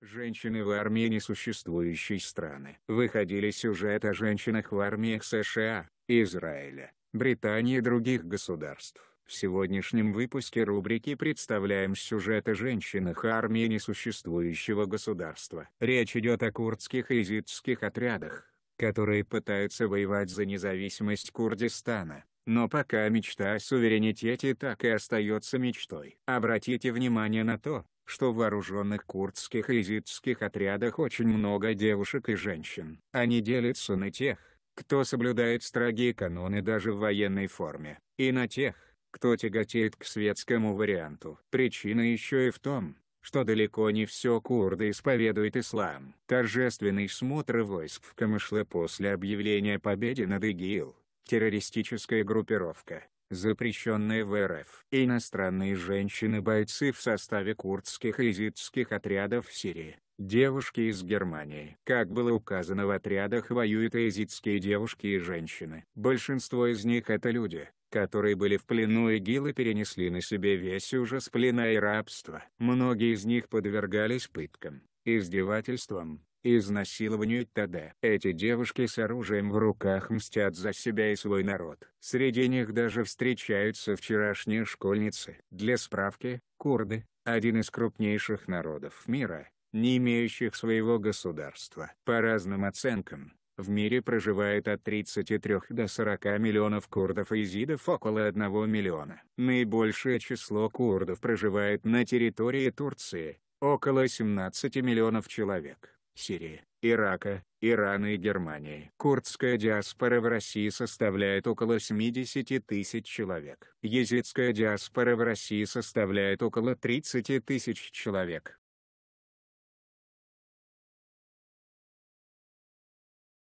Женщины в армии несуществующей страны. Выходили сюжет о женщинах в армиях США, Израиля, Британии и других государств. В сегодняшнем выпуске рубрики представляем сюжет о женщинах армии несуществующего государства. Речь идет о курдских и изидских отрядах, которые пытаются воевать за независимость Курдистана. Но пока мечта о суверенитете так и остается мечтой. Обратите внимание на то, что в вооруженных курдских и изидских отрядах очень много девушек и женщин. Они делятся на тех, кто соблюдает строгие каноны даже в военной форме, и на тех, кто тяготеет к светскому варианту. Причина еще и в том, что далеко не все курды исповедуют ислам. Торжественный смотр войск в Камышле после объявления победы над ИГИЛ, террористическая группировка, запрещенные в РФ. Иностранные женщины-бойцы в составе курдских и изидских отрядов в Сирии, девушки из Германии. Как было указано в отрядах воюют изидские девушки и женщины. Большинство из них это люди, которые были в плену ИГИЛ и перенесли на себе весь ужас плена и рабства. Многие из них подвергались пыткам, издевательствам, изнасилованию и т.д. Эти девушки с оружием в руках мстят за себя и свой народ. Среди них даже встречаются вчерашние школьницы. Для справки, курды – один из крупнейших народов мира, не имеющих своего государства. По разным оценкам, в мире проживает от 33 до 40 миллионов курдов и езидов около 1 миллиона. Наибольшее число курдов проживает на территории Турции, около 17 миллионов человек. Сирии, Ирака, Ирана и Германии. Курдская диаспора в России составляет около 70 тысяч человек. Езидская диаспора в России составляет около 30 тысяч человек.